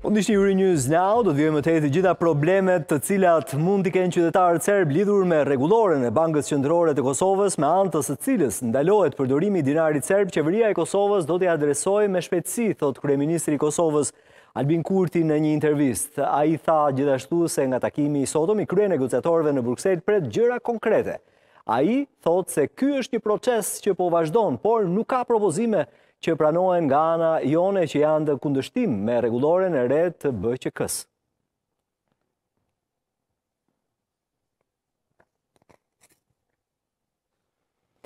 Po në një uri një znau, do dhjojmë të hejtë gjitha problemet të cilat mund t'i kënë qytetarë të serbë lidhur me reguloren e bankës qëndrore të Kosovës me antës të cilës ndalohet përdorimi i dinarit serbë, qeveria e Kosovës do t'i adresoj me shpetsi, thot kërë ministri Kosovës Albin Kurti në një intervist. A i tha gjithashtu se nga takimi i sotëm i krye negociatorve në Bruxelles për gjëra konkrete. A i thotë se ky është një proces që po vazhdon, por nuk ka propozime që pranohen nga ana jone që janë dhe kundështim me regulore në red të bëqë kësë.